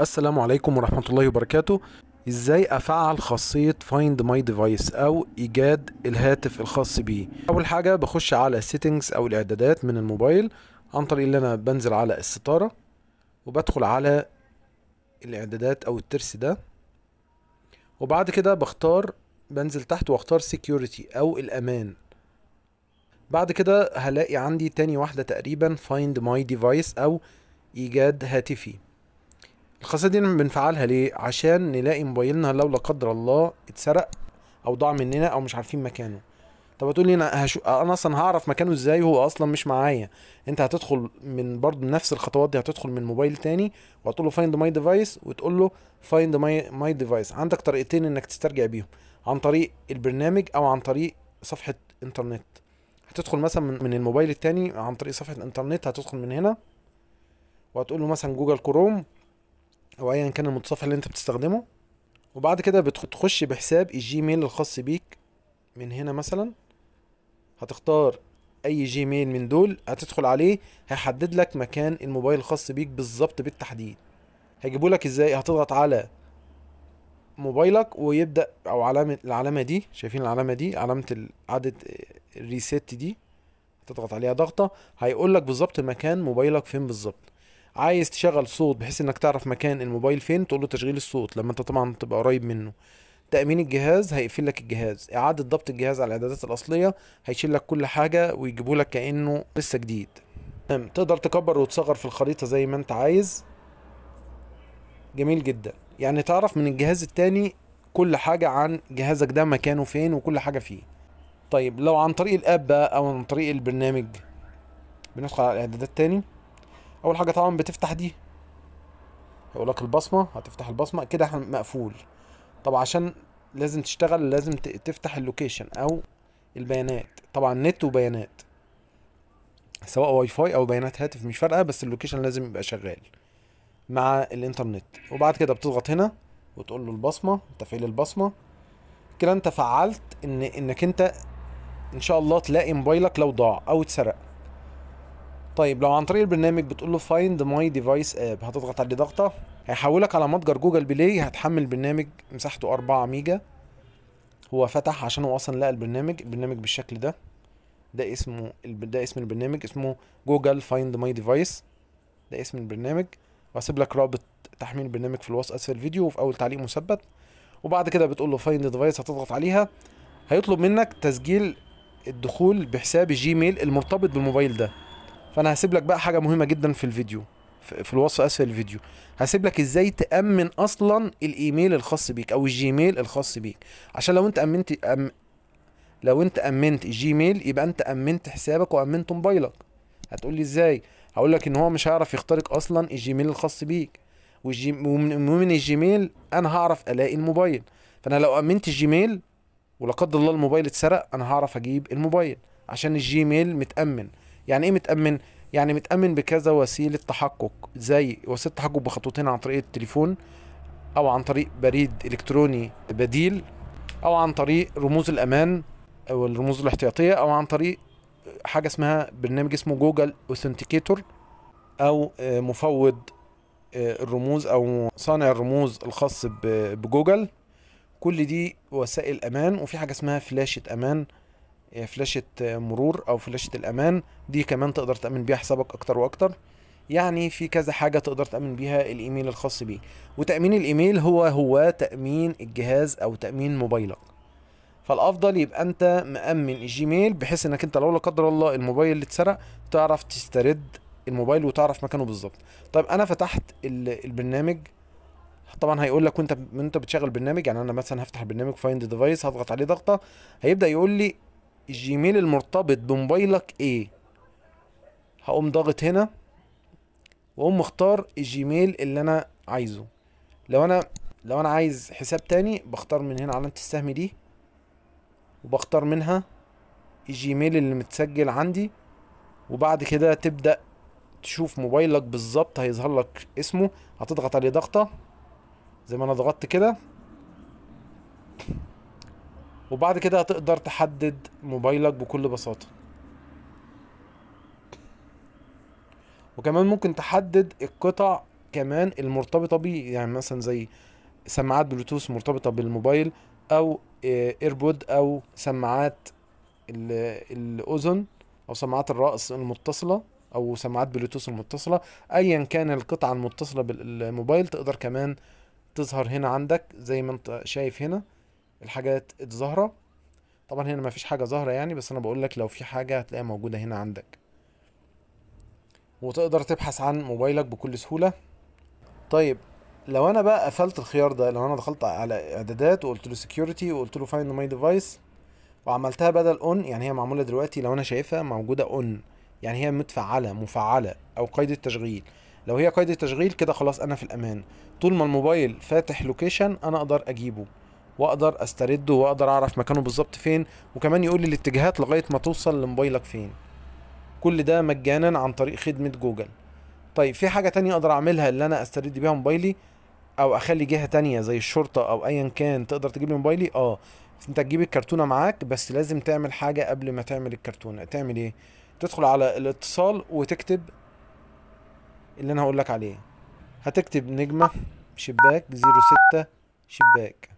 السلام عليكم ورحمة الله وبركاته ازاي افعل خاصية find my device او ايجاد الهاتف الخاص بي اول حاجة بخش على settings او الاعدادات من الموبايل عن طريق اللي انا بنزل على الستارة وبدخل على الاعدادات او الترس ده وبعد كده بختار بنزل تحت واختار security او الامان بعد كده هلاقي عندي تاني واحدة تقريبا find my device او ايجاد هاتفي الخاصية دي بنفعلها ليه عشان نلاقي موبايلنا لو لا قدر الله اتسرق او ضاع مننا او مش عارفين مكانه طب هتقول لي انا هشو... انا اصلا هعرف مكانه ازاي وهو اصلا مش معايا انت هتدخل من برضه نفس الخطوات دي هتدخل من موبايل تاني وهتقول له فايند ماي ديفايس وتقول له فايند ماي ماي ديفايس عندك طريقتين انك تسترجع بيهم عن طريق البرنامج او عن طريق صفحه انترنت هتدخل مثلا من الموبايل التاني عن طريق صفحه انترنت هتدخل من هنا وهتقول له مثلا جوجل كروم او ايا كان المتصفح اللي انت بتستخدمه وبعد كده بتخش بحساب الجيميل الخاص بيك من هنا مثلا هتختار اي جيميل من دول هتدخل عليه هيحدد لك مكان الموبايل الخاص بيك بالظبط بالتحديد هيجيبه لك ازاي هتضغط على موبايلك ويبدا او علامه العلامه دي شايفين العلامه دي علامه عدد الريست دي تضغط عليها ضغطه هيقول لك بالظبط مكان موبايلك فين بالظبط عايز تشغل صوت بحيث انك تعرف مكان الموبايل فين تقول له تشغيل الصوت لما انت طبعا تبقى قريب منه تأمين الجهاز هيقفل لك الجهاز إعادة ضبط الجهاز على الإعدادات الأصلية هيشيل لك كل حاجة ويجيبه لك كأنه لسه جديد تمام تقدر تكبر وتصغر في الخريطة زي ما أنت عايز جميل جدا يعني تعرف من الجهاز التاني كل حاجة عن جهازك ده مكانه فين وكل حاجة فيه طيب لو عن طريق الاب بقى او عن طريق البرنامج بندخل على الاعدادات تاني اول حاجه طبعا بتفتح دي هيقول لك البصمه هتفتح البصمه كده احنا مقفول طب عشان لازم تشتغل لازم تفتح اللوكيشن او البيانات طبعا نت وبيانات سواء واي فاي او بيانات هاتف مش فارقه بس اللوكيشن لازم يبقى شغال مع الانترنت وبعد كده بتضغط هنا وتقول له البصمه تفعيل البصمه كده انت فعلت ان انك انت ان شاء الله تلاقي موبايلك لو ضاع او اتسرق طيب لو عن طريق البرنامج بتقول له فايند ماي ديفايس اب هتضغط عليه ضغطه هيحولك على متجر جوجل بلاي هتحمل برنامج مساحته 4 ميجا هو فتح عشان هو اصلا لقى البرنامج البرنامج بالشكل ده ده اسمه ده اسم البرنامج اسمه جوجل فايند ماي ديفايس ده اسم البرنامج وهسيب لك رابط تحميل البرنامج في الوصف اسفل الفيديو وفي اول تعليق مثبت وبعد كده بتقول له فايند ديفايس هتضغط عليها هيطلب منك تسجيل الدخول بحساب جيميل المرتبط بالموبايل ده فانا هسيب لك بقى حاجه مهمه جدا في الفيديو في الوصف اسفل الفيديو هسيب لك ازاي تامن اصلا الايميل الخاص بيك او الجيميل الخاص بيك عشان لو انت امنت أم... لو انت امنت الجيميل يبقى انت امنت حسابك وامنت موبايلك هتقول لي ازاي هقول لك ان هو مش هيعرف يخترق اصلا الجيميل الخاص بيك والجي... ومن الجيميل انا هعرف الاقي الموبايل فانا لو امنت الجيميل ولا قدر الله الموبايل اتسرق انا هعرف اجيب الموبايل عشان الجيميل متامن يعني ايه متامن يعني متامن بكذا وسيله تحقق زي وسيله تحقق بخطوتين عن طريق التليفون او عن طريق بريد الكتروني بديل او عن طريق رموز الامان او الرموز الاحتياطيه او عن طريق حاجه اسمها برنامج اسمه جوجل اوثنتيكيتور او آه، مفوض آه، الرموز او صانع الرموز الخاص بجوجل كل دي وسائل امان وفي حاجه اسمها فلاشه امان فلاشة مرور او فلاشة الامان دي كمان تقدر تأمن بيها حسابك اكتر واكتر يعني في كذا حاجة تقدر تأمن بيها الايميل الخاص بيك وتأمين الايميل هو هو تأمين الجهاز او تأمين موبايلك فالافضل يبقى انت مأمن الجيميل بحيث انك انت لو لا قدر الله الموبايل اللي اتسرق تعرف تسترد الموبايل وتعرف مكانه بالظبط طيب انا فتحت البرنامج طبعا هيقول لك وانت وانت بتشغل برنامج يعني انا مثلا هفتح البرنامج فايند ديفايس هضغط عليه ضغطه هيبدا يقول لي الجيميل المرتبط بموبايلك ايه هقوم ضاغط هنا واقوم مختار الجيميل اللي انا عايزه لو انا لو انا عايز حساب تاني بختار من هنا علامة السهم دي وبختار منها الجيميل اللي متسجل عندي وبعد كده تبدأ تشوف موبايلك بالظبط هيظهر لك اسمه هتضغط عليه ضغطة زي ما انا ضغطت كده وبعد كده هتقدر تحدد موبايلك بكل بساطة وكمان ممكن تحدد القطع كمان المرتبطة بيه يعني مثلا زي سماعات بلوتوث مرتبطة بالموبايل او ايربود آه، او سماعات الاذن او سماعات الرأس المتصلة او سماعات بلوتوث المتصلة ايا كان القطعة المتصلة بالموبايل تقدر كمان تظهر هنا عندك زي ما انت شايف هنا الحاجات الظاهرة طبعا هنا مفيش حاجة ظاهرة يعني بس انا بقول لك لو في حاجة هتلاقيها موجودة هنا عندك وتقدر تبحث عن موبايلك بكل سهولة طيب لو انا بقى قفلت الخيار ده لو انا دخلت على اعدادات وقلت له سكيورتي وقلت له فايند ماي ديفايس وعملتها بدل اون يعني هي معمولة دلوقتي لو انا شايفها موجودة اون يعني هي متفعلة مفعلة او قيد التشغيل لو هي قيد التشغيل كده خلاص انا في الامان طول ما الموبايل فاتح لوكيشن انا اقدر اجيبه واقدر استرده واقدر اعرف مكانه بالظبط فين وكمان يقول لي الاتجاهات لغايه ما توصل لموبايلك فين كل ده مجانا عن طريق خدمه جوجل طيب في حاجه تانية اقدر اعملها اللي انا استرد بيها موبايلي او اخلي جهه تانية زي الشرطه او ايا كان تقدر تجيب لي موبايلي اه انت تجيب الكرتونه معاك بس لازم تعمل حاجه قبل ما تعمل الكرتونه تعمل ايه تدخل على الاتصال وتكتب اللي انا هقول لك عليه هتكتب نجمه شباك 06 شباك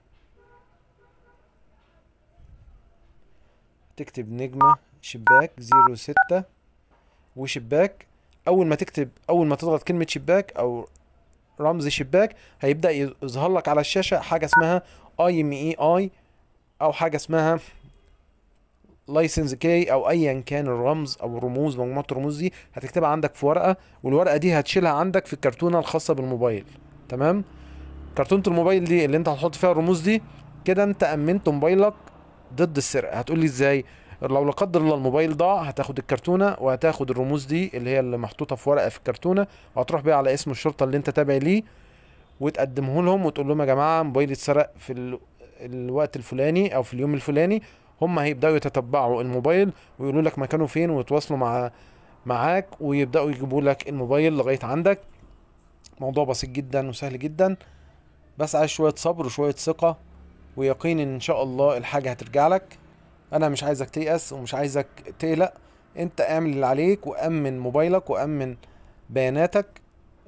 تكتب نجمة شباك زيرو ستة وشباك اول ما تكتب اول ما تضغط كلمة شباك او رمز شباك هيبدأ يظهر لك على الشاشة حاجة اسمها اي ام اي اي او حاجة اسمها لايسنس كي او ايا كان الرمز او الرموز مجموعه الرموز دي هتكتبها عندك في ورقه والورقه دي هتشيلها عندك في الكرتونه الخاصه بالموبايل تمام كرتونه الموبايل دي اللي انت هتحط فيها الرموز دي كده انت امنت موبايلك ضد السرقه هتقول لي ازاي لو لا قدر الله الموبايل ضاع هتاخد الكرتونه وهتاخد الرموز دي اللي هي اللي محطوطه في ورقه في الكرتونه وهتروح بيها على اسم الشرطه اللي انت تابع ليه وتقدمه لهم وتقول لهم يا جماعه موبايلي اتسرق في الوقت الفلاني او في اليوم الفلاني هم هيبداوا يتتبعوا الموبايل ويقولوا لك مكانه فين ويتواصلوا مع معاك ويبداوا يجيبوا لك الموبايل لغايه عندك موضوع بسيط جدا وسهل جدا بس عايز شويه صبر وشويه ثقه ويقين ان شاء الله الحاجه هترجع لك انا مش عايزك تيأس ومش عايزك تقلق انت اعمل اللي عليك وامن موبايلك وامن بياناتك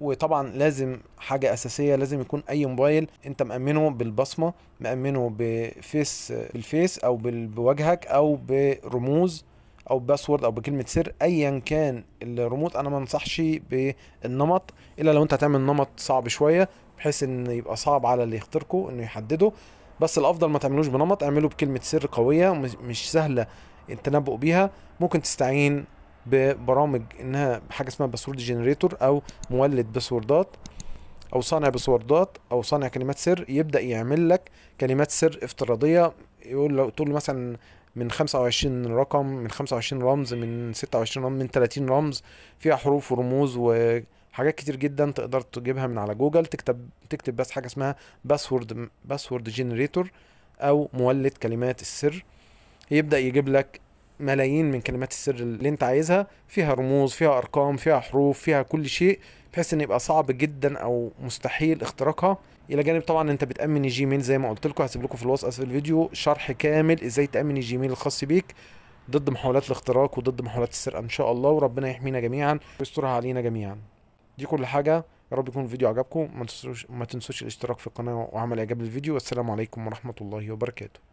وطبعا لازم حاجة أساسية لازم يكون أي موبايل أنت مأمنه بالبصمة مأمنه بفيس بالفيس أو بوجهك أو برموز أو باسورد أو بكلمة سر أيا كان الريموت أنا ما أنصحش بالنمط إلا لو أنت هتعمل نمط صعب شوية بحيث إن يبقى صعب على اللي يخترقه إنه يحدده بس الافضل ما تعملوش بنمط اعمله بكلمه سر قويه مش سهله التنبؤ بيها ممكن تستعين ببرامج انها حاجه اسمها باسورد جنريتور او مولد باسوردات او صانع باسوردات او صانع كلمات سر يبدا يعمل لك كلمات سر افتراضيه يقول لو تقول له مثلا من 25 رقم من 25 رمز من 26 رمز من 30 رمز فيها حروف ورموز و حاجات كتير جدا تقدر تجيبها من على جوجل تكتب تكتب بس حاجه اسمها باسورد باسورد جنريتور او مولد كلمات السر يبدا يجيب لك ملايين من كلمات السر اللي انت عايزها فيها رموز فيها ارقام فيها حروف فيها كل شيء بحيث ان يبقى صعب جدا او مستحيل اختراقها الى جانب طبعا انت بتامن الجيميل زي ما قلت لكم هسيب لكم في الوصف اسفل الفيديو شرح كامل ازاي تامن الجيميل الخاص بيك ضد محاولات الاختراق وضد محاولات السرقه ان شاء الله وربنا يحمينا جميعا ويسترها علينا جميعا دي كل حاجه يا رب يكون الفيديو عجبكم ما تنسوش ما تنسوش الاشتراك في القناه وعمل اعجاب للفيديو والسلام عليكم ورحمه الله وبركاته